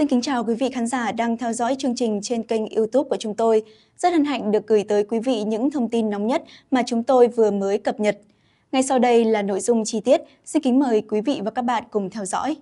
Xin kính chào quý vị khán giả đang theo dõi chương trình trên kênh YouTube của chúng tôi. Rất hân hạnh được gửi tới quý vị những thông tin nóng nhất mà chúng tôi vừa mới cập nhật. Ngay sau đây là nội dung chi tiết, xin kính mời quý vị và các bạn cùng theo dõi.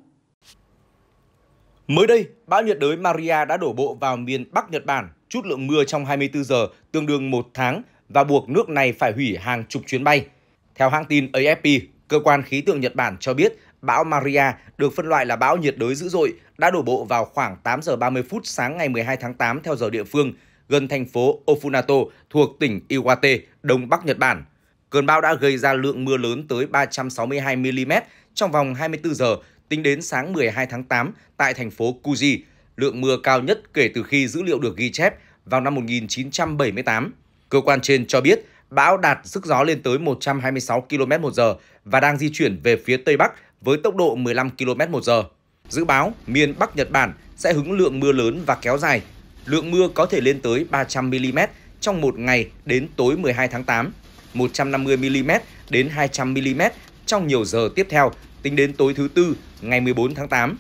Mới đây, bão nhiệt đới Maria đã đổ bộ vào miền Bắc Nhật Bản, chút lượng mưa trong 24 giờ tương đương một tháng và buộc nước này phải hủy hàng chục chuyến bay. Theo hãng tin AFP, cơ quan khí tượng Nhật Bản cho biết bão Maria được phân loại là bão nhiệt đới dữ dội, đã đổ bộ vào khoảng 8 giờ 30 phút sáng ngày 12 tháng 8 theo giờ địa phương, gần thành phố Ofunato thuộc tỉnh Iwate, Đông Bắc Nhật Bản. Cơn bão đã gây ra lượng mưa lớn tới 362mm trong vòng 24 giờ tính đến sáng 12 tháng 8 tại thành phố Kuji, lượng mưa cao nhất kể từ khi dữ liệu được ghi chép vào năm 1978. Cơ quan trên cho biết bão đạt sức gió lên tới 126 km một giờ và đang di chuyển về phía Tây Bắc với tốc độ 15 km một giờ. Dự báo miền Bắc Nhật Bản sẽ hứng lượng mưa lớn và kéo dài. Lượng mưa có thể lên tới 300mm trong một ngày đến tối 12 tháng 8, 150mm đến 200mm trong nhiều giờ tiếp theo tính đến tối thứ Tư ngày 14 tháng 8.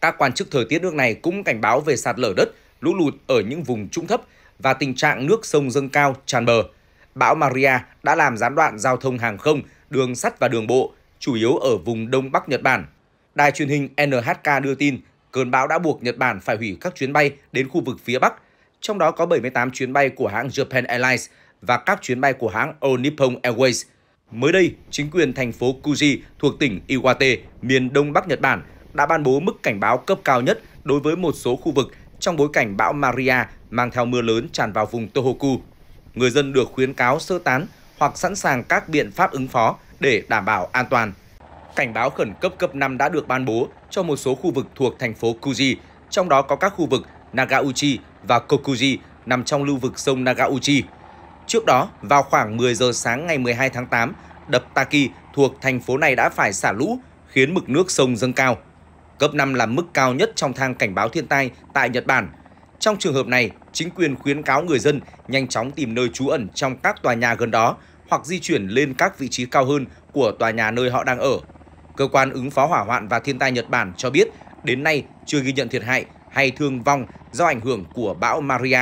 Các quan chức thời tiết nước này cũng cảnh báo về sạt lở đất, lũ lụt ở những vùng trũng thấp và tình trạng nước sông dâng cao tràn bờ bão Maria đã làm gián đoạn giao thông hàng không, đường sắt và đường bộ, chủ yếu ở vùng Đông Bắc Nhật Bản. Đài truyền hình NHK đưa tin, cơn bão đã buộc Nhật Bản phải hủy các chuyến bay đến khu vực phía Bắc, trong đó có 78 chuyến bay của hãng Japan Airlines và các chuyến bay của hãng All Nippon Airways. Mới đây, chính quyền thành phố Kuji thuộc tỉnh Iwate, miền Đông Bắc Nhật Bản đã ban bố mức cảnh báo cấp cao nhất đối với một số khu vực trong bối cảnh bão Maria mang theo mưa lớn tràn vào vùng Tohoku người dân được khuyến cáo sơ tán hoặc sẵn sàng các biện pháp ứng phó để đảm bảo an toàn. Cảnh báo khẩn cấp cấp 5 đã được ban bố cho một số khu vực thuộc thành phố Kuji, trong đó có các khu vực Nagauchi và Kokuji nằm trong lưu vực sông Nagauchi. Trước đó, vào khoảng 10 giờ sáng ngày 12 tháng 8, đập Taki thuộc thành phố này đã phải xả lũ, khiến mực nước sông dâng cao. Cấp 5 là mức cao nhất trong thang cảnh báo thiên tai tại Nhật Bản – trong trường hợp này, chính quyền khuyến cáo người dân nhanh chóng tìm nơi trú ẩn trong các tòa nhà gần đó hoặc di chuyển lên các vị trí cao hơn của tòa nhà nơi họ đang ở. Cơ quan ứng phó hỏa hoạn và thiên tai Nhật Bản cho biết đến nay chưa ghi nhận thiệt hại hay thương vong do ảnh hưởng của bão Maria.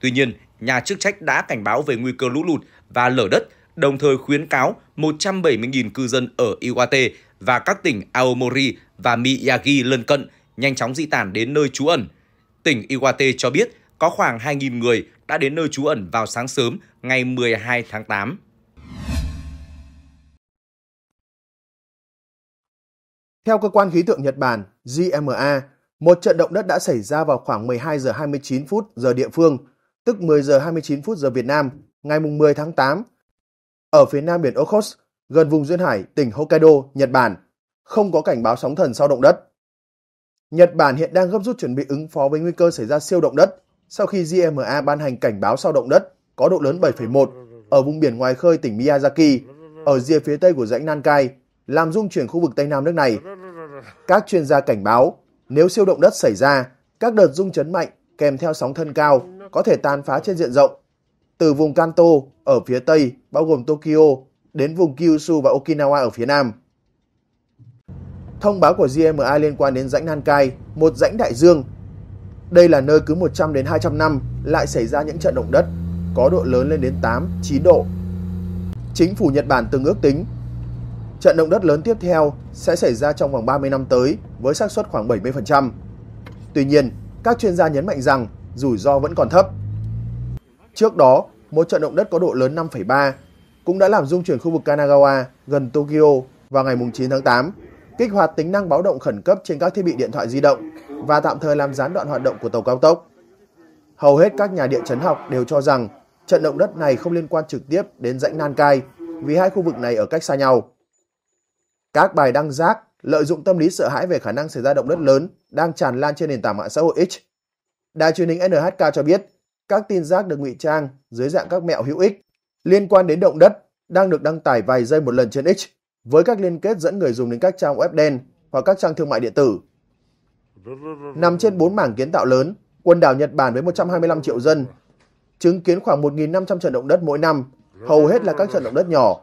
Tuy nhiên, nhà chức trách đã cảnh báo về nguy cơ lũ lụt và lở đất, đồng thời khuyến cáo 170.000 cư dân ở Iwate và các tỉnh Aomori và Miyagi lân cận nhanh chóng di tản đến nơi trú ẩn – tỉnh Iwate cho biết có khoảng 2.000 người đã đến nơi trú ẩn vào sáng sớm ngày 12 tháng 8. Theo cơ quan khí tượng Nhật Bản JMA, một trận động đất đã xảy ra vào khoảng 12 giờ 29 phút giờ địa phương, tức 10 giờ 29 phút giờ Việt Nam, ngày 10 tháng 8, ở phía nam biển Okhotsk, gần vùng duyên hải tỉnh Hokkaido, Nhật Bản. Không có cảnh báo sóng thần sau động đất. Nhật Bản hiện đang gấp rút chuẩn bị ứng phó với nguy cơ xảy ra siêu động đất sau khi JMA ban hành cảnh báo sau động đất có độ lớn 7,1 ở vùng biển ngoài khơi tỉnh Miyazaki ở rìa phía tây của rãnh Nankai, làm rung chuyển khu vực Tây Nam nước này. Các chuyên gia cảnh báo, nếu siêu động đất xảy ra, các đợt rung chấn mạnh kèm theo sóng thân cao có thể tàn phá trên diện rộng. Từ vùng Kanto ở phía tây bao gồm Tokyo đến vùng Kyushu và Okinawa ở phía nam. Thông báo của GMA liên quan đến rãnh Nankai, một rãnh đại dương. Đây là nơi cứ 100 đến 200 năm lại xảy ra những trận động đất có độ lớn lên đến 8, 9 độ. Chính phủ Nhật Bản từng ước tính trận động đất lớn tiếp theo sẽ xảy ra trong vòng 30 năm tới với xác suất khoảng 70%. Tuy nhiên, các chuyên gia nhấn mạnh rằng rủi ro vẫn còn thấp. Trước đó, một trận động đất có độ lớn 5,3 cũng đã làm rung chuyển khu vực Kanagawa gần Tokyo vào ngày 9 tháng 8 kích hoạt tính năng báo động khẩn cấp trên các thiết bị điện thoại di động và tạm thời làm gián đoạn hoạt động của tàu cao tốc. Hầu hết các nhà địa chấn học đều cho rằng trận động đất này không liên quan trực tiếp đến rãnh Nan Cai vì hai khu vực này ở cách xa nhau. Các bài đăng rác lợi dụng tâm lý sợ hãi về khả năng xảy ra động đất lớn đang tràn lan trên nền tảng mạng xã hội X. Đài truyền hình NHK cho biết, các tin rác được ngụy trang dưới dạng các mẹo hữu ích liên quan đến động đất đang được đăng tải vài giây một lần trên X với các liên kết dẫn người dùng đến các trang web đen hoặc các trang thương mại điện tử. Nằm trên bốn mảng kiến tạo lớn, quần đảo Nhật Bản với 125 triệu dân, chứng kiến khoảng 1.500 trận động đất mỗi năm, hầu hết là các trận động đất nhỏ.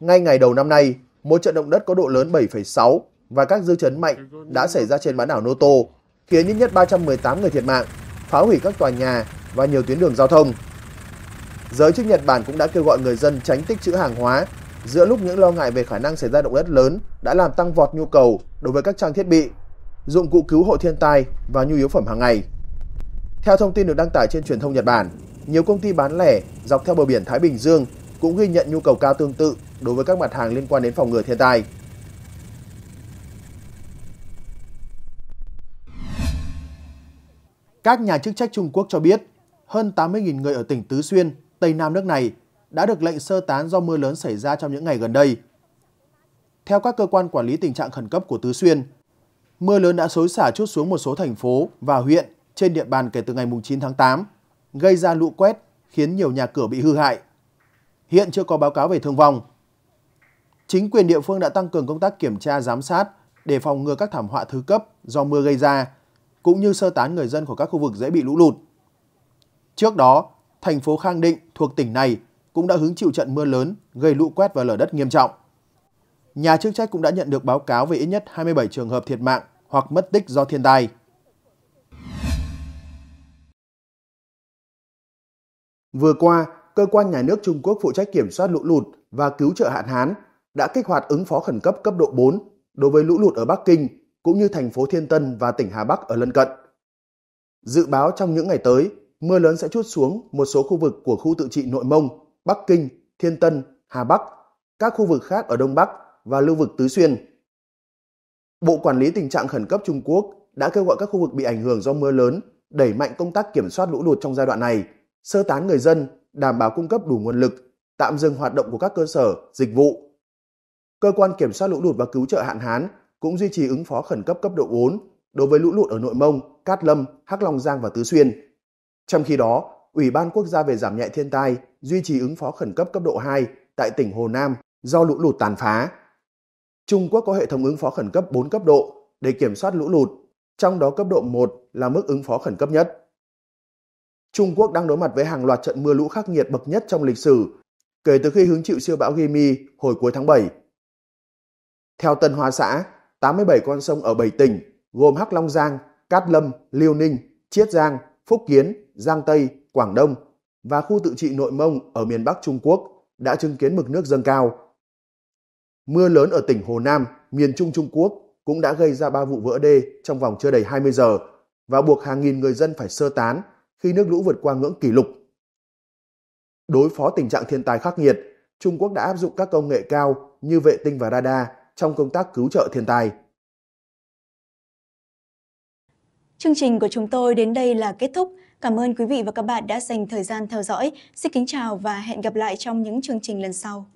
Ngay ngày đầu năm nay, một trận động đất có độ lớn 7,6 và các dư chấn mạnh đã xảy ra trên bán đảo Noto, khiến ít nhất 318 người thiệt mạng, phá hủy các tòa nhà và nhiều tuyến đường giao thông. Giới chức Nhật Bản cũng đã kêu gọi người dân tránh tích trữ hàng hóa giữa lúc những lo ngại về khả năng xảy ra động đất lớn đã làm tăng vọt nhu cầu đối với các trang thiết bị, dụng cụ cứu hộ thiên tai và nhu yếu phẩm hàng ngày. Theo thông tin được đăng tải trên truyền thông Nhật Bản, nhiều công ty bán lẻ dọc theo bờ biển Thái Bình Dương cũng ghi nhận nhu cầu cao tương tự đối với các mặt hàng liên quan đến phòng ngừa thiên tai. Các nhà chức trách Trung Quốc cho biết, hơn 80.000 người ở tỉnh Tứ Xuyên, Tây Nam nước này đã được lệnh sơ tán do mưa lớn xảy ra trong những ngày gần đây. Theo các cơ quan quản lý tình trạng khẩn cấp của Tứ Xuyên, mưa lớn đã xối xả chút xuống một số thành phố và huyện trên địa bàn kể từ ngày 9 tháng 8, gây ra lũ quét khiến nhiều nhà cửa bị hư hại. Hiện chưa có báo cáo về thương vong. Chính quyền địa phương đã tăng cường công tác kiểm tra giám sát để phòng ngừa các thảm họa thứ cấp do mưa gây ra, cũng như sơ tán người dân của các khu vực dễ bị lũ lụt. Trước đó, thành phố Khang Định thuộc tỉnh này cũng đã hứng chịu trận mưa lớn, gây lũ quét và lở đất nghiêm trọng. Nhà chức trách cũng đã nhận được báo cáo về ít nhất 27 trường hợp thiệt mạng hoặc mất tích do thiên tai. Vừa qua, cơ quan nhà nước Trung Quốc phụ trách kiểm soát lũ lụt và cứu trợ hạn hán đã kích hoạt ứng phó khẩn cấp cấp độ 4 đối với lũ lụt ở Bắc Kinh cũng như thành phố Thiên Tân và tỉnh Hà Bắc ở lân cận. Dự báo trong những ngày tới, mưa lớn sẽ chút xuống một số khu vực của khu tự trị Nội Mông Bắc Kinh, Thiên Tân, Hà Bắc, các khu vực khác ở Đông Bắc và lưu vực Tứ Xuyên. Bộ Quản lý Tình trạng Khẩn cấp Trung Quốc đã kêu gọi các khu vực bị ảnh hưởng do mưa lớn đẩy mạnh công tác kiểm soát lũ lụt trong giai đoạn này, sơ tán người dân, đảm bảo cung cấp đủ nguồn lực, tạm dừng hoạt động của các cơ sở, dịch vụ. Cơ quan kiểm soát lũ lụt và cứu trợ hạn hán cũng duy trì ứng phó khẩn cấp cấp độ 4 đối với lũ lụt ở Nội Mông, Cát Lâm, Hắc Long Giang và Tứ Xuyên. Trong khi đó, Ủy ban quốc gia về giảm nhẹ thiên tai duy trì ứng phó khẩn cấp cấp độ 2 tại tỉnh Hồ Nam do lũ lụt tàn phá. Trung Quốc có hệ thống ứng phó khẩn cấp 4 cấp độ để kiểm soát lũ lụt, trong đó cấp độ 1 là mức ứng phó khẩn cấp nhất. Trung Quốc đang đối mặt với hàng loạt trận mưa lũ khắc nghiệt bậc nhất trong lịch sử kể từ khi hứng chịu siêu bão Gimi hồi cuối tháng 7. Theo Tân Hoa xã, 87 con sông ở 7 tỉnh gồm Hắc Long Giang, Cát Lâm, Liêu Ninh, Chiết Giang, Phúc Kiến, Giang Tây, Quảng Đông và khu tự trị Nội Mông ở miền Bắc Trung Quốc đã chứng kiến mực nước dâng cao. Mưa lớn ở tỉnh Hồ Nam, miền Trung Trung Quốc cũng đã gây ra 3 vụ vỡ đê trong vòng chưa đầy 20 giờ và buộc hàng nghìn người dân phải sơ tán khi nước lũ vượt qua ngưỡng kỷ lục. Đối phó tình trạng thiên tai khắc nghiệt, Trung Quốc đã áp dụng các công nghệ cao như vệ tinh và radar trong công tác cứu trợ thiên tai. Chương trình của chúng tôi đến đây là kết thúc. Cảm ơn quý vị và các bạn đã dành thời gian theo dõi. Xin kính chào và hẹn gặp lại trong những chương trình lần sau.